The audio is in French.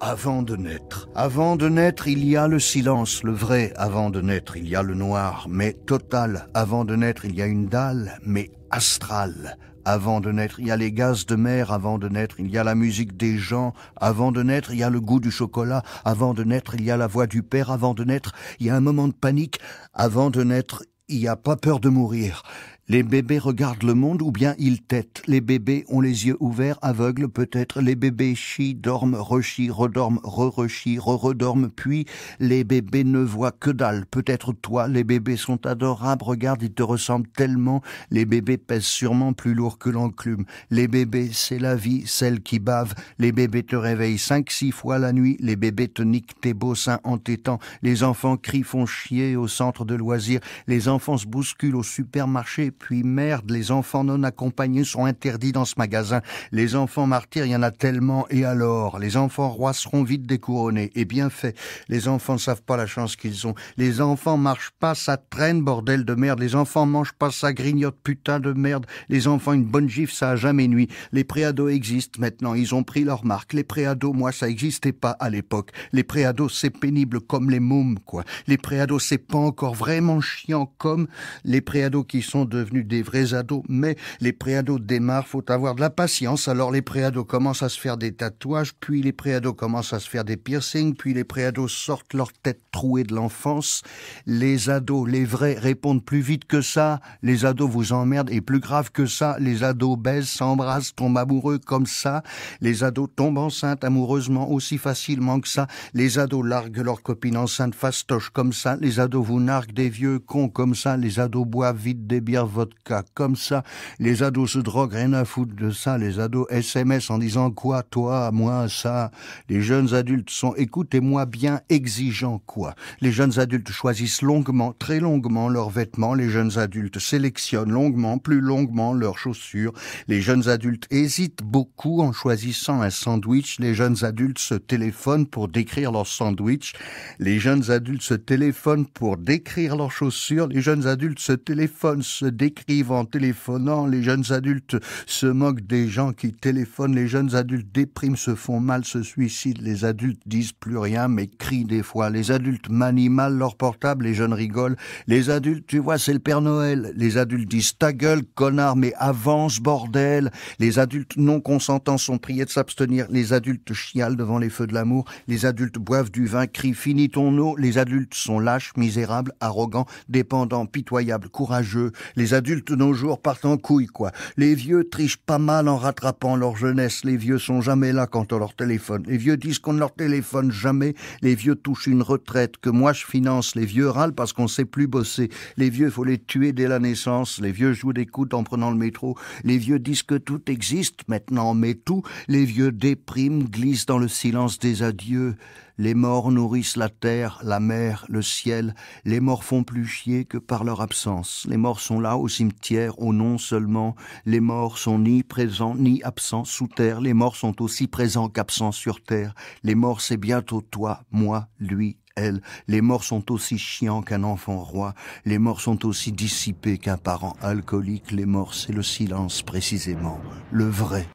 Avant de naître. Avant de naître, il y a le silence, le vrai. Avant de naître, il y a le noir, mais total. Avant de naître, il y a une dalle, mais astrale. Avant de naître, il y a les gaz de mer. Avant de naître, il y a la musique des gens. Avant de naître, il y a le goût du chocolat. Avant de naître, il y a la voix du père. Avant de naître, il y a un moment de panique. Avant de naître, il n'y a pas peur de mourir. Les bébés regardent le monde ou bien ils têtent. Les bébés ont les yeux ouverts, aveugles peut-être. Les bébés chient, dorment, rechient, redorment, re-rechient, re-redorment. Puis les bébés ne voient que dalle. Peut-être toi, les bébés sont adorables. Regarde, ils te ressemblent tellement. Les bébés pèsent sûrement plus lourd que l'enclume. Les bébés, c'est la vie, celle qui bave. Les bébés te réveillent cinq, six fois la nuit. Les bébés te niquent tes beaux seins tétant. Les enfants crient, font chier au centre de loisirs. Les enfants se bousculent au supermarché puis merde, les enfants non accompagnés sont interdits dans ce magasin. Les enfants martyrs, il y en a tellement, et alors Les enfants rois seront vite découronnés, et eh bien fait. Les enfants ne savent pas la chance qu'ils ont. Les enfants marchent pas, ça traîne, bordel de merde. Les enfants mangent pas, ça grignote, putain de merde. Les enfants, une bonne gifle, ça a jamais nuit. Les préados existent maintenant, ils ont pris leur marque. Les préados, moi, ça existait pas à l'époque. Les préados, c'est pénible comme les mômes, quoi. Les préados, c'est pas encore vraiment chiant comme les préados qui sont de devenus des vrais ados, mais les préados démarrent, faut avoir de la patience, alors les préados commencent à se faire des tatouages, puis les préados commencent à se faire des piercings, puis les préados sortent leur tête trouée de l'enfance, les ados, les vrais, répondent plus vite que ça, les ados vous emmerdent, et plus grave que ça, les ados baisent, s'embrassent, tombent amoureux comme ça, les ados tombent enceintes amoureusement aussi facilement que ça, les ados larguent leur copine enceinte fastoche comme ça, les ados vous narguent des vieux cons comme ça, les ados boivent vite des bières vodka comme ça. Les ados se droguent, rien à foutre de ça. Les ados SMS en disant quoi, toi, moi, ça. Les jeunes adultes sont, écoutez-moi bien, exigeant quoi. Les jeunes adultes choisissent longuement, très longuement leurs vêtements. Les jeunes adultes sélectionnent longuement, plus longuement leurs chaussures. Les jeunes adultes hésitent beaucoup en choisissant un sandwich. Les jeunes adultes se téléphonent pour décrire leur sandwich. Les jeunes adultes se téléphonent pour décrire leurs chaussures. Les jeunes adultes se téléphonent, se écrivent en téléphonant. Les jeunes adultes se moquent des gens qui téléphonent. Les jeunes adultes dépriment, se font mal, se suicident. Les adultes disent plus rien, mais crient des fois. Les adultes manient mal leur portable. Les jeunes rigolent. Les adultes, tu vois, c'est le Père Noël. Les adultes disent ta gueule, connard, mais avance, bordel. Les adultes non consentants sont priés de s'abstenir. Les adultes chialent devant les feux de l'amour. Les adultes boivent du vin, crient fini ton eau. Les adultes sont lâches, misérables, arrogants, dépendants, pitoyables, courageux. Les les adultes de nos jours partent en couille, quoi. Les vieux trichent pas mal en rattrapant leur jeunesse. Les vieux sont jamais là quand on leur téléphone. Les vieux disent qu'on ne leur téléphone jamais. Les vieux touchent une retraite que moi je finance. Les vieux râlent parce qu'on sait plus bosser. Les vieux, faut les tuer dès la naissance. Les vieux jouent des coudes en prenant le métro. Les vieux disent que tout existe maintenant, mais tout. Les vieux dépriment, glissent dans le silence des adieux. Les morts nourrissent la terre, la mer, le ciel. Les morts font plus chier que par leur absence. Les morts sont là au cimetière, au nom seulement. Les morts sont ni présents ni absents sous terre. Les morts sont aussi présents qu'absents sur terre. Les morts, c'est bientôt toi, moi, lui, elle. Les morts sont aussi chiants qu'un enfant roi. Les morts sont aussi dissipés qu'un parent alcoolique. Les morts, c'est le silence précisément, le vrai